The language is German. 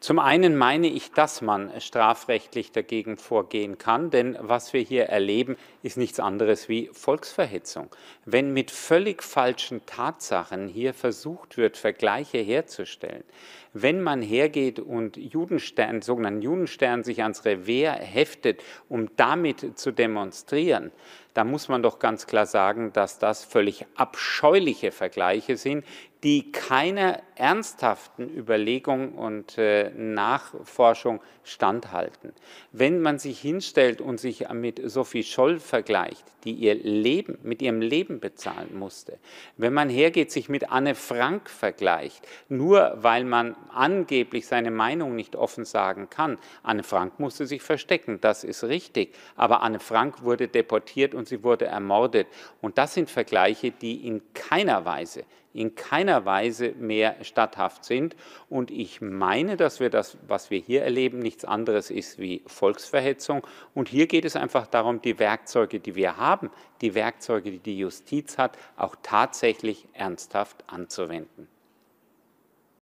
Zum einen meine ich, dass man strafrechtlich dagegen vorgehen kann, denn was wir hier erleben, ist nichts anderes wie Volksverhetzung. Wenn mit völlig falschen Tatsachen hier versucht wird, Vergleiche herzustellen, wenn man hergeht und Judenstern, sogenannten Judenstern sich ans Revier heftet, um damit zu demonstrieren, da muss man doch ganz klar sagen, dass das völlig abscheuliche Vergleiche sind, die keiner ernsthaften Überlegung und äh, Nachforschung standhalten. Wenn man sich hinstellt und sich mit Sophie Scholl vergleicht, die ihr Leben mit ihrem Leben bezahlen musste, wenn man hergeht, sich mit Anne Frank vergleicht, nur weil man angeblich seine Meinung nicht offen sagen kann. Anne Frank musste sich verstecken, das ist richtig. Aber Anne Frank wurde deportiert und sie wurde ermordet. Und das sind Vergleiche, die in keiner Weise in keiner Weise mehr statthaft sind. Und ich meine, dass wir das, was wir hier erleben, nichts anderes ist wie Volksverhetzung. Und hier geht es einfach darum, die Werkzeuge, die wir haben, die Werkzeuge, die die Justiz hat, auch tatsächlich ernsthaft anzuwenden.